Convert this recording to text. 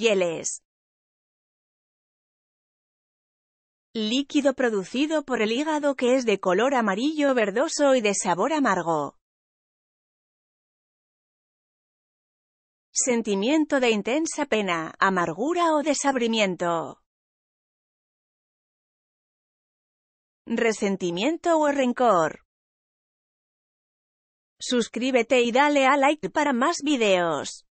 Hieles. Líquido producido por el hígado que es de color amarillo verdoso y de sabor amargo. Sentimiento de intensa pena, amargura o desabrimiento. Resentimiento o rencor. Suscríbete y dale a like para más videos.